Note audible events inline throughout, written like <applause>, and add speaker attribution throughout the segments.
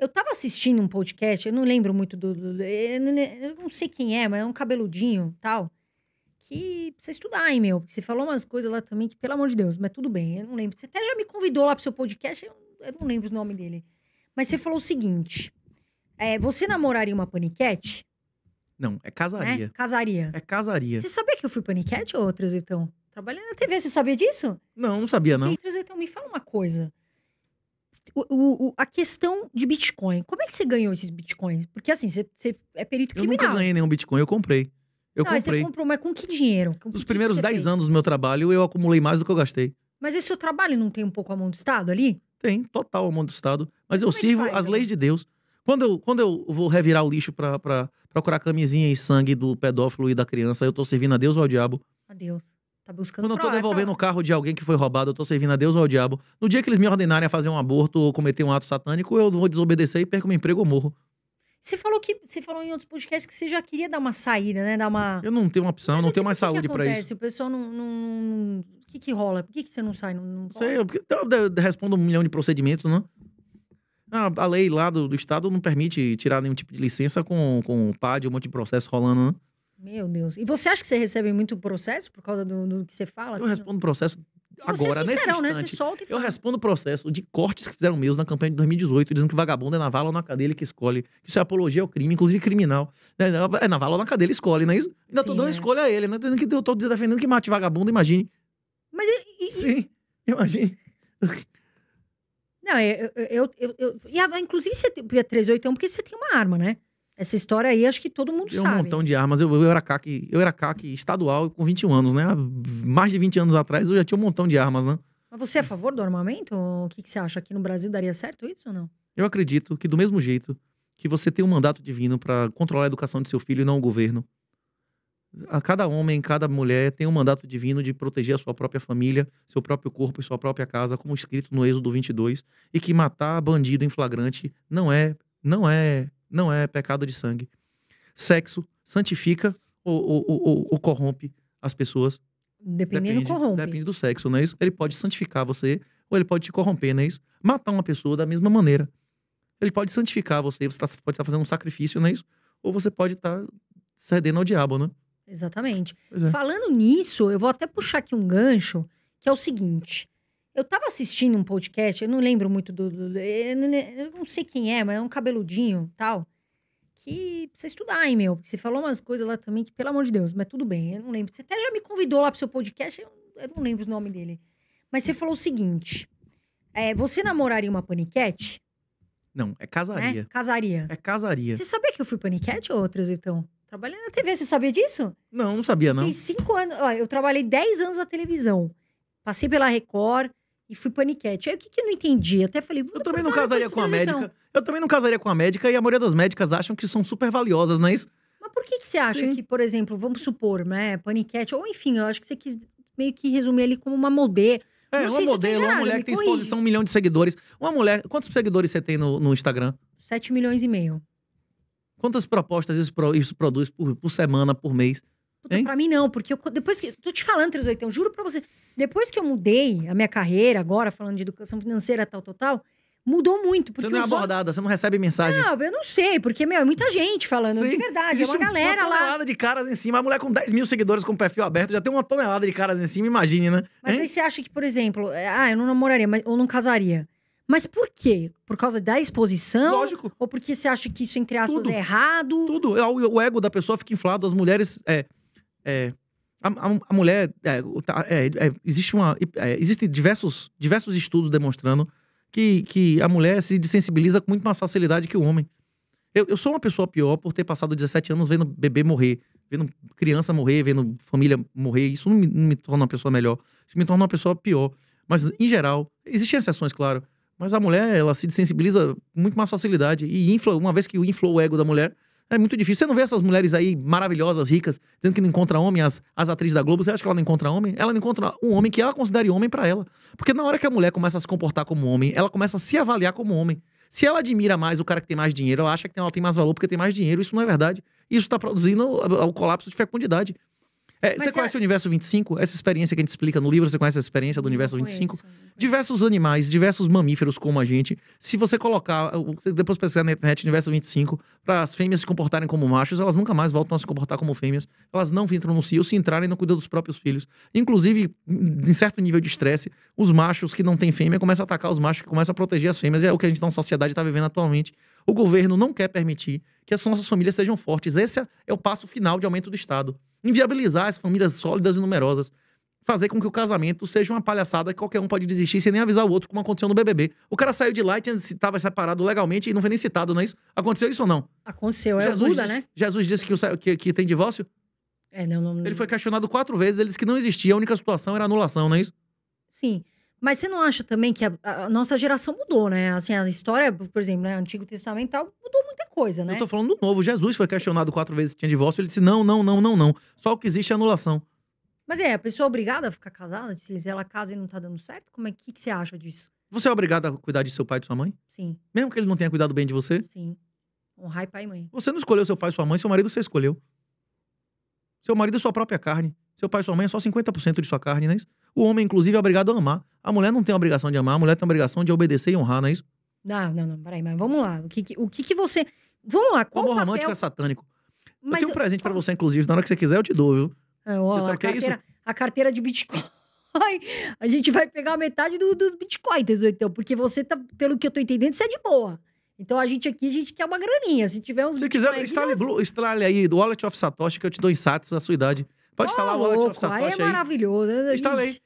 Speaker 1: Eu tava assistindo um podcast, eu não lembro muito do. do eu, não, eu não sei quem é, mas é um cabeludinho tal. Que precisa estudar, hein, meu? Porque você falou umas coisas lá também que, pelo amor de Deus, mas tudo bem, eu não lembro. Você até já me convidou lá pro seu podcast, eu, eu não lembro o nome dele. Mas você falou o seguinte: é, você namoraria uma paniquete?
Speaker 2: Não, é casaria. É?
Speaker 1: Casaria. É casaria. Você sabia que eu fui paniquete ou outros, então? na TV, você sabia disso? Não, não sabia, não. então, me fala uma coisa. O, o, a questão de Bitcoin. Como é que você ganhou esses Bitcoins? Porque assim, você, você é perito criminal. Eu nunca ganhei
Speaker 2: nenhum Bitcoin, eu comprei. Eu não, comprei. Você comprou,
Speaker 1: mas com que dinheiro? Com que primeiros 10
Speaker 2: anos do meu trabalho, eu acumulei mais do que eu gastei.
Speaker 1: Mas esse seu trabalho não tem um pouco a mão do Estado ali? Tem,
Speaker 2: total a mão do Estado. Mas, mas eu é sirvo as né? leis de Deus. Quando eu, quando eu vou revirar o lixo para procurar camisinha e sangue do pedófilo e da criança, eu tô servindo a Deus ou ao diabo?
Speaker 1: A Deus. Tá buscando Quando eu tô devolvendo
Speaker 2: o carro de alguém que foi roubado, eu tô servindo a Deus ou ao diabo. No dia que eles me ordenarem a fazer um aborto ou cometer um ato satânico, eu vou desobedecer e perco meu emprego ou morro.
Speaker 1: Você falou que você falou em outros podcasts que você já queria dar uma saída, né? Dar uma. Eu
Speaker 2: não tenho uma opção, Mas não tenho mais saúde para isso. O
Speaker 1: pessoal não, não, o que que rola? Por que, que você não sai? Não, não
Speaker 2: sei, eu, eu, eu respondo um milhão de procedimentos, né? A, ah, a lei lá do, do, Estado não permite tirar nenhum tipo de licença com, com o PAD, um monte de processo rolando, né?
Speaker 1: Meu Deus. E você acha que você recebe muito processo por causa do, do que você fala? Eu assim, respondo processo
Speaker 2: é agora, é sincerão, nesse né? instante, né? Eu respondo processo de cortes que fizeram meus na campanha de 2018, dizendo que vagabundo é na vala ou na cadeia ele que escolhe. Isso é apologia ao crime, inclusive criminal. É na é vala ou na cadeia ele escolhe, não é isso? Ainda tô dando é. escolha a ele, né? Dizendo que eu tô defendendo que mate vagabundo, imagine.
Speaker 1: Mas e, e... Sim, imagine. Não, eu... eu, eu, eu, eu e, inclusive, você tem, 381, é porque você tem uma arma, né? Essa história aí, acho que todo mundo Deu sabe. um
Speaker 2: montão de armas. Eu, eu era CAC, eu era CAC estadual com 21 anos, né? mais de 20 anos atrás eu já tinha um montão de armas, né?
Speaker 1: Mas você é a favor do armamento? O que, que você acha? Aqui no Brasil daria certo isso ou não?
Speaker 2: Eu acredito que, do mesmo jeito que você tem um mandato divino para controlar a educação de seu filho e não o governo, a cada homem, cada mulher tem um mandato divino de proteger a sua própria família, seu próprio corpo e sua própria casa, como escrito no Êxodo 22, e que matar bandido em flagrante não é, não é não é pecado de sangue. Sexo santifica ou, ou, ou, ou corrompe as pessoas. Dependendo, depende, corrompe. Depende do sexo, não é isso? Ele pode santificar você ou ele pode te corromper, não é isso? Matar uma pessoa da mesma maneira. Ele pode santificar você, você tá, pode estar tá fazendo um sacrifício, não é isso? Ou você pode estar tá cedendo ao diabo,
Speaker 1: né? Exatamente. É. Falando nisso, eu vou até puxar aqui um gancho, que é o seguinte. Eu tava assistindo um podcast, eu não lembro muito do. do eu, não, sei quem é, mas é um cabeludinho tal. Que precisa estudar, hein, meu? Porque você falou umas coisas lá também que, pelo amor de Deus, mas tudo bem, eu não lembro. Você até já me convidou lá pro seu podcast, eu, eu não lembro o nome dele. Mas você falou o seguinte: é, você namoraria uma paniquete?
Speaker 2: Não, é casaria. É?
Speaker 1: Casaria. É casaria. Você sabia que eu fui paniquete ou outras, então? Trabalhei na TV, você sabia disso? Não, não sabia, não. Fiquei cinco anos. Ó, eu trabalhei dez anos na televisão. Passei pela Record, e fui paniquete. Aí o que que eu não entendi? Até falei, eu também não casaria com a médica.
Speaker 2: Eu também não casaria com a médica e a maioria das médicas acham que são super valiosas, não é isso?
Speaker 1: Mas por que que você acha Sim. que, por exemplo, vamos supor, né, paniquete ou enfim, eu acho que você quis meio que resumir ali como uma modê. É, não uma modelo, uma mulher que tem exposição,
Speaker 2: um milhão de seguidores. Uma mulher, quantos seguidores você tem no, no Instagram?
Speaker 1: 7 milhões e meio.
Speaker 2: Quantas propostas isso, isso produz por, por semana, por
Speaker 1: mês? Puta, hein? pra mim não, porque eu, depois que. Tô te falando, Teres eu juro pra você. Depois que eu mudei a minha carreira, agora falando de educação financeira, tal, tal, tal, mudou muito. Porque você não é abordada, você não
Speaker 2: recebe mensagens.
Speaker 1: Não, eu não sei, porque, meu, é muita gente falando, Sim. de verdade. É Existe é uma galera lá. Uma tonelada de caras em
Speaker 2: cima. A mulher com 10 mil seguidores com perfil aberto já tem uma tonelada de caras em cima, imagine, né? Mas hein? aí você
Speaker 1: acha que, por exemplo, é, ah, eu não namoraria, mas, ou não casaria. Mas por quê? Por causa da exposição? Lógico. Ou porque você acha que isso, entre aspas, Tudo. é
Speaker 2: errado? Tudo. É, o ego da pessoa fica inflado. As mulheres. É é, a, a, a, mulher. É, é, é, existe uma, é, existem diversos, diversos estudos demonstrando que, que a mulher se desensibiliza com muito mais facilidade que o homem. Eu, eu sou uma pessoa pior por ter passado 17 anos vendo bebê morrer, vendo criança morrer, vendo família morrer. Isso não me, não me torna uma pessoa melhor. Isso me torna uma pessoa pior. Mas, em geral, existem exceções, claro. Mas a mulher, ela se desensibiliza com muito mais facilidade e infla, uma vez que inflou o ego da mulher, é muito difícil. Você não vê essas mulheres aí maravilhosas, ricas, dizendo que não encontra homem, as, as atrizes da Globo, você acha que ela não encontra homem? Ela não encontra um homem que ela considere homem para ela. Porque na hora que a mulher começa a se comportar como homem, ela começa a se avaliar como homem. Se ela admira mais o cara que tem mais dinheiro, ela acha que ela tem mais valor porque tem mais dinheiro. Isso não é verdade. Isso está produzindo o colapso de fecundidade. É, você é conhece a... o universo 25? Essa experiência que a gente explica no livro, você conhece essa experiência do universo conheço, 25? Diversos animais, diversos mamíferos como a gente. Se você colocar, depois pesquisar na internet universo 25, para as fêmeas se comportarem como machos, elas nunca mais voltam a se comportar como fêmeas. Elas não entram no cio, se entrarem, não cuidam dos próprios filhos. Inclusive, em certo nível de estresse, os machos que não têm fêmea começam a atacar os machos que começam a proteger as fêmeas. E é o que a gente, na sociedade, está vivendo atualmente. O governo não quer permitir que as nossas famílias sejam fortes. Esse é, é o passo final de aumento do Estado inviabilizar as famílias sólidas e numerosas, fazer com que o casamento seja uma palhaçada que qualquer um pode desistir sem nem avisar o outro, como aconteceu no BBB. O cara saiu de lá e estava separado legalmente e não foi nem citado, não é isso? Aconteceu isso ou não?
Speaker 1: Aconteceu, é Jesus Buda, disse, né?
Speaker 2: Jesus disse que, o, que, que tem divórcio?
Speaker 1: É, não, não, não, Ele foi
Speaker 2: questionado quatro vezes, ele disse que não existia, a única situação era anulação, não é isso?
Speaker 1: Sim. Mas você não acha também que a, a nossa geração mudou, né? Assim, a história, por exemplo, né? Antigo Testamental mudou muita coisa, né? Eu tô falando
Speaker 2: do novo. Jesus foi questionado Sim. quatro vezes que tinha divórcio. Ele disse: não, não, não, não, não. Só o que existe é anulação.
Speaker 1: Mas é, a pessoa é obrigada a ficar casada? Tipo assim, se ela casa e não tá dando certo, como é que, que você acha disso?
Speaker 2: Você é obrigada a cuidar de seu pai e de sua mãe? Sim. Mesmo que ele não tenha cuidado bem de você?
Speaker 1: Sim. Honrar pai e mãe.
Speaker 2: Você não escolheu seu pai e sua mãe, seu marido você escolheu. Seu marido é sua própria carne. Seu pai e sua mãe é só 50% de sua carne, não é isso? O homem, inclusive, é obrigado a amar. A mulher não tem a obrigação de amar, a mulher tem a obrigação de obedecer e honrar, não é isso?
Speaker 1: Não, não, não, peraí, mas vamos lá. O que, que o que, que você.
Speaker 2: Vamos lá, qual o amor papel... romântico é satânico.
Speaker 1: Mas eu tenho um presente
Speaker 2: para você, inclusive. Na hora que você quiser, eu te dou, viu?
Speaker 1: É, ó, você sabe o que é isso? A carteira de Bitcoin. a gente vai pegar metade do, dos Bitcoins, então. Porque você tá, pelo que eu tô entendendo, você é de boa. Então a gente aqui, a gente quer uma graninha. Se tiver uns. Se quiser, instale, Blue,
Speaker 2: instale aí do Wallet of Satoshi que eu te dou em SATs na sua idade. Pode instalar oh, o Wallet louco, of Satoshi. Aí é aí.
Speaker 1: maravilhoso. Instalei.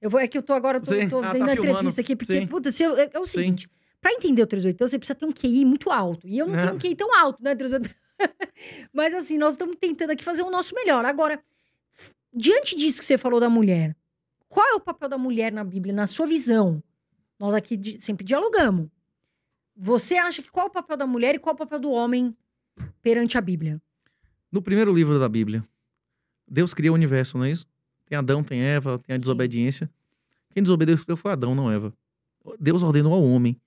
Speaker 1: Eu vou, é que eu tô agora, tô, tô ah, tá dando tá entrevista aqui, porque, puta, se eu, é, é o seguinte, Sim. pra entender o 380, então, você precisa ter um QI muito alto. E eu não é. tenho um QI tão alto, né, 380? <laughs> Mas assim, nós estamos tentando aqui fazer o nosso melhor. Agora, diante disso que você falou da mulher, qual é o papel da mulher na Bíblia, na sua visão? Nós aqui sempre dialogamos. Você acha que qual é o papel da mulher e qual é o papel do homem perante a Bíblia?
Speaker 2: No primeiro livro da Bíblia, Deus cria o universo, não é isso? Tem Adão, tem Eva, tem a desobediência. Quem desobedeceu foi Adão, não Eva. Deus ordenou ao homem,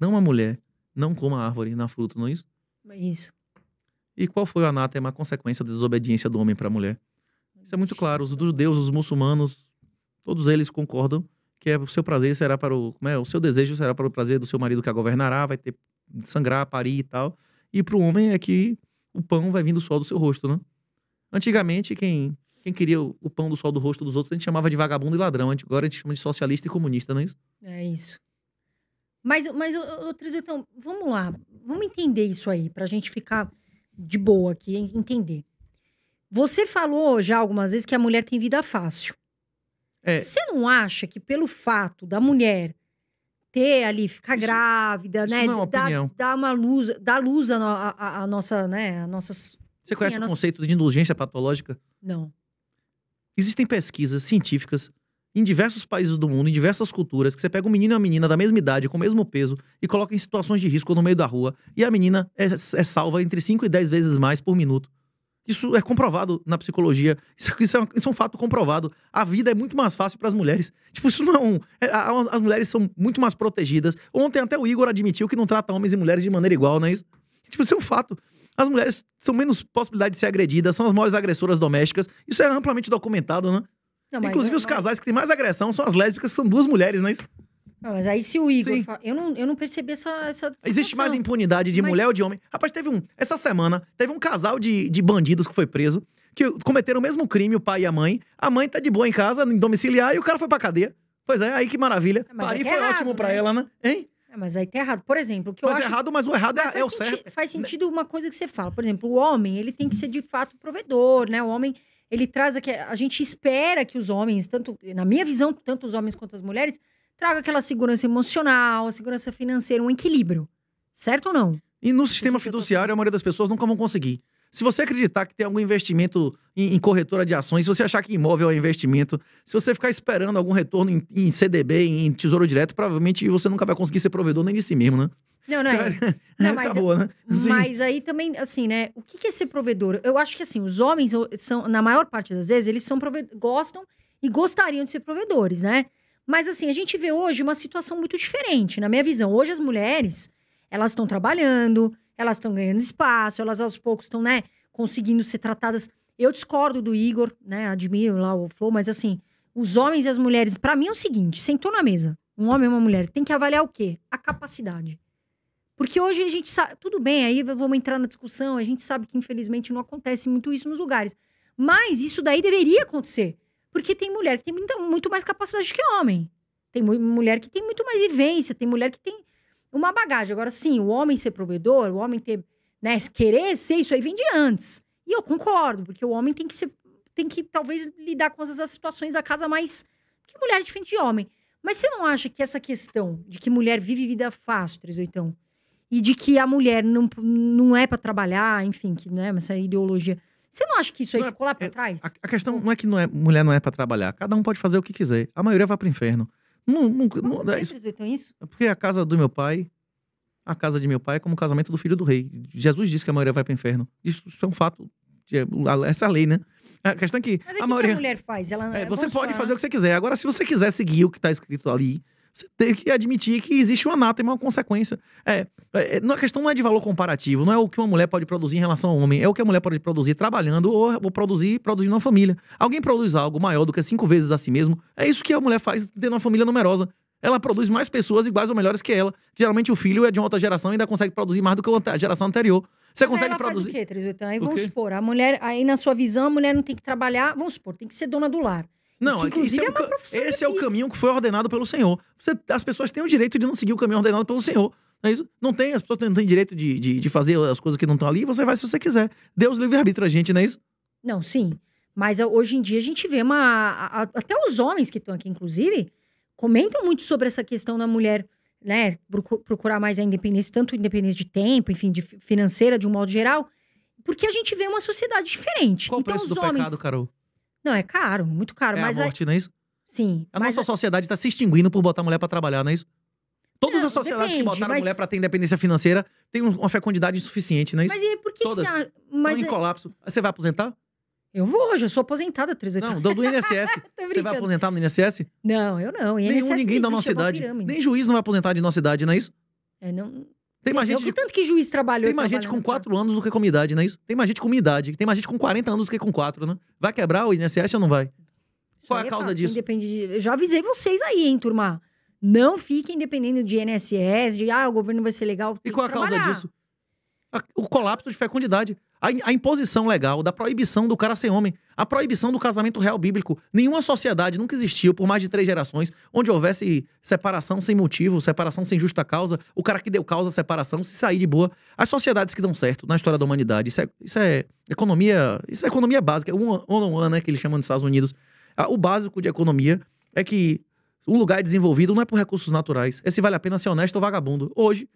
Speaker 2: não à mulher, não coma a árvore na fruta, não é isso? É isso. E qual foi o anátema, a consequência da desobediência do homem para a mulher? Isso é muito claro. Os judeus, os muçulmanos, todos eles concordam que é o seu prazer será para o. É, o seu desejo será para o prazer do seu marido que a governará, vai ter sangrar, parir e tal. E para o homem é que o pão vai vir do sol do seu rosto, né? Antigamente, quem, quem queria o, pão do sol do rosto dos outros, a gente chamava de vagabundo e ladrão. Agora a gente chama de socialista e comunista, não é isso?
Speaker 1: É isso. Mas, mas outros, então, vamos lá. Vamos entender isso aí, pra gente ficar de boa aqui, entender. Você falou já algumas vezes que a mulher tem vida fácil. É. Você não acha que pelo fato da mulher ter ali, ficar isso, grávida, isso né? Não é uma uma luz, dar luz à, a nossa, né, à nossa você conhece Sim, o nossa... conceito
Speaker 2: de indulgência patológica? Não. Existem pesquisas científicas em diversos países do mundo, em diversas culturas, que você pega um menino e uma menina da mesma idade, com o mesmo peso, e coloca em situações de risco no meio da rua, e a menina é, é salva entre 5 e 10 vezes mais por minuto. Isso é comprovado na psicologia. Isso, é, isso, é, um, isso é um fato comprovado. A vida é muito mais fácil para as mulheres. Tipo, isso não é um. É, as mulheres são muito mais protegidas. Ontem até o Igor admitiu que não trata homens e mulheres de maneira igual, não é isso? Tipo, isso é um fato. As mulheres são menos possibilidade de ser agredidas, são as maiores agressoras domésticas. Isso é amplamente documentado, né? Não, Inclusive, é os mas... casais que têm mais agressão são as lésbicas, são duas mulheres, não é isso?
Speaker 1: Não, mas aí se o Igor. Fala, eu, não, eu não percebi essa. essa Existe mais
Speaker 2: impunidade de mas... mulher ou de homem. Rapaz, teve um. Essa semana, teve um casal de, de bandidos que foi preso, que cometeram o mesmo crime, o pai e a mãe. A mãe tá de boa em casa, em domiciliar, e o cara foi pra cadeia. Pois é, aí
Speaker 1: que maravilha. Mas Paris é que é foi errado, ótimo né? pra ela, né? Hein? É, mas aí tá errado. Por exemplo, o que eu acho... errado, mas o errado é mas é, é o certo. Faz né? sentido uma coisa que você fala. Por exemplo, o homem, ele tem que ser de fato provedor, né? O homem, ele traz aqui... A gente espera que os homens, tanto na minha visão, tanto os homens quanto as mulheres, tragam aquela segurança emocional, a segurança financeira, um equilíbrio. Certo ou não?
Speaker 2: E no sistema fiduciário, a maioria das pessoas nunca vão conseguir. Se você acreditar que tem algum investimento em, em, corretora de ações, se você achar que imóvel é investimento, se você ficar esperando algum retorno em, em CDB, em Tesouro Direto, provavelmente você nunca vai conseguir ser provedor nem de si mesmo, né?
Speaker 1: Não, não, é. Vai... não <laughs> é mas, Acabou, né? mas aí também, assim, né? O que é ser provedor? Eu acho que, assim, os homens, são na maior parte das vezes, eles são prove... gostam e gostariam de ser provedores, né? Mas, assim, a gente vê hoje uma situação muito diferente, na minha visão. Hoje as mulheres, elas estão trabalhando elas estão ganhando espaço, elas aos poucos estão, né, conseguindo ser tratadas. Eu discordo do Igor, né, admiro lá o Flo, mas assim, os homens e as mulheres, para mim é o seguinte, sentou na mesa, um homem e uma mulher, tem que avaliar o quê? A capacidade. Porque hoje a gente sabe, tudo bem, aí vamos entrar na discussão, a gente sabe que infelizmente não acontece muito isso nos lugares. Mas isso daí deveria acontecer. Porque tem mulher que tem muito, muito mais capacidade que homem. Tem mulher que tem muito mais vivência, tem mulher que tem uma bagagem. Agora, sim, o homem ser provedor, o homem ter, né, querer ser, isso aí vem de antes. E eu concordo, porque o homem tem que ser, tem que talvez lidar com essas situações da casa mais. que mulher é diferente de homem. Mas você não acha que essa questão de que mulher vive vida fácil, 38, então, e de que a mulher não, não é para trabalhar, enfim, que né, essa ideologia. Você não acha que isso aí não é ficou lá pra é, trás? A,
Speaker 2: a, questão não é que não é, mulher não é para trabalhar. Cada um pode fazer o que quiser. A maioria vai pro inferno nunca, não, não, é isso. isso? É porque a casa do meu pai, a casa de meu pai é como o casamento do filho do rei. Jesus disse que a maioria vai para o inferno. Isso, isso, é um fato, de, é essa é a lei, né? A questão é que Mas é a que maioria. Que a mulher
Speaker 1: faz? Ela, é, você pode falar. fazer o que
Speaker 2: você quiser. Agora, se você quiser seguir o que está escrito ali, você tem que admitir que existe um anátema, uma consequência. É, é, é a questão não é de valor comparativo, não é o que uma mulher pode produzir em relação ao homem, é o que a mulher pode produzir trabalhando ou, ou produzir produzindo uma família. Alguém produz algo maior do que cinco vezes a si mesmo, é isso que a mulher faz tendo uma família numerosa. Ela produz mais pessoas iguais ou melhores que ela. Geralmente o filho é de uma outra geração e ainda consegue produzir mais do que a geração anterior. Você consegue ela produzir. Faz o
Speaker 1: quê, Trisutã? vamos supor, a mulher, aí na sua visão, a mulher não tem que trabalhar, vamos supor, tem que ser dona do lar. Não, que, é é esse, é, o, esse é, o, caminho que foi ordenado pelo
Speaker 2: Senhor. Você, as pessoas têm o direito de não seguir o caminho ordenado pelo Senhor. Não, é isso? não tem, as pessoas não têm direito de, de, de fazer as coisas que não estão ali, você vai se você quiser. Deus livre-arbítrio a gente, não é isso?
Speaker 1: Não, sim. Mas hoje em dia a gente vê uma. A, a, até os homens que estão aqui, inclusive, comentam muito sobre essa questão da mulher, né? Procurar mais a independência, tanto independência de tempo, enfim, de financeira, de um modo geral. Porque a gente vê uma sociedade diferente. Qual então, o os do homens. Pecado, Carol? Não, é caro, muito caro. É mas a morte, a... É não é isso? Sim.
Speaker 2: A nossa a... É sociedade está se extinguindo por botar mulher para trabalhar, não é isso?
Speaker 1: Todas não, as sociedades depende, que botaram mas... mulher para
Speaker 2: ter independência financeira têm uma fecundidade insuficiente, não é isso? Mas e por que, Todas. que você... Mas... Estão tá em é colapso. você vai aposentar? Eu vou, já sou aposentada, 38 Não, <laughs> do, INSS. você vai aposentar no INSS?
Speaker 1: Não, eu não. INSS Nenhum, ninguém da nossa cidade, Nem
Speaker 2: juiz não vai aposentar de nossa idade, não é isso? É, não... Tem mais gente. De... Tanto
Speaker 1: que juiz trabalhou. Tem mais gente com
Speaker 2: 4 anos do que com idade, não é isso? Tem mais gente com idade. Tem mais gente com 40 anos do que com 4, né? Vai quebrar o INSS ou não vai?
Speaker 1: Qual é a é causa disso? Depende de... Eu já avisei vocês aí, hein, turma. Não fiquem dependendo de INSS, de ah, o governo vai ser legal. E qual é a causa disso?
Speaker 2: o colapso de fecundidade, a, a, imposição legal da proibição do cara ser homem, a proibição do casamento real bíblico. Nenhuma sociedade nunca existiu por mais de três gerações onde houvesse separação sem motivo, separação sem justa causa, o cara que deu causa à separação se sair de boa. As sociedades que dão certo na história da humanidade, isso é, isso é economia, isso é economia básica, um on one, né, que eles chamam nos Estados Unidos. O básico de economia é que um lugar é desenvolvido não é por recursos naturais. Esse é vale a pena ser honesto ou vagabundo. Hoje,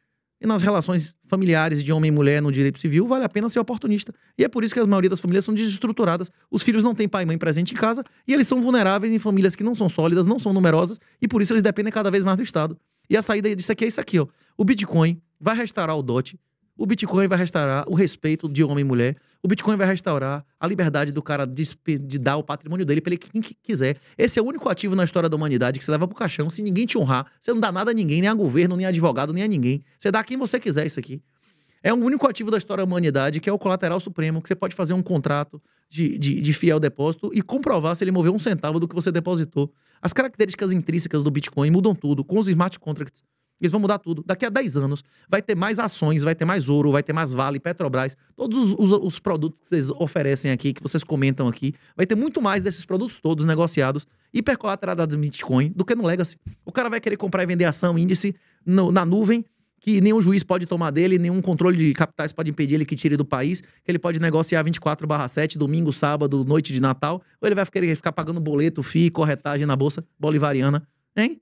Speaker 2: e nas relações familiares de homem e mulher no direito civil, vale a pena ser oportunista. E é por isso que a maioria das famílias são desestruturadas. Os filhos não têm pai e mãe presente em casa e eles são vulneráveis em famílias que não são sólidas, não são numerosas e por isso eles dependem cada vez mais do Estado. E a saída disso aqui é isso aqui, ó. O Bitcoin vai restaurar o DOT, o Bitcoin vai restaurar o respeito de homem e mulher. O Bitcoin vai restaurar a liberdade do cara de, de dar o patrimônio dele para quem quiser. Esse é o único ativo na história da humanidade que você leva pro caixão. Se ninguém te honrar, você não dá nada a ninguém, nem a governo, nem a advogado, nem a ninguém. Você dá a quem você quiser isso aqui. É o único ativo da história da humanidade que é o colateral supremo, que você pode fazer um contrato de, de, de, fiel depósito e comprovar se ele moveu um centavo do que você depositou. As características intrínsecas do Bitcoin mudam tudo com os smart contracts. Eles vão mudar tudo. Daqui a 10 anos vai ter mais ações, vai ter mais ouro, vai ter mais Vale, Petrobras, todos os, os, os produtos que vocês oferecem aqui, que vocês comentam aqui, vai ter muito mais desses produtos todos negociados hipercolateralizados em Bitcoin do que no Legacy. O cara vai querer comprar e vender ação, índice no, na nuvem, que nenhum juiz pode tomar dele, nenhum controle de capitais pode impedir ele que tire do país, que ele pode negociar 24 7, domingo, sábado, noite de Natal, ou ele vai querer ficar pagando boleto, FII, corretagem na bolsa bolivariana, hein?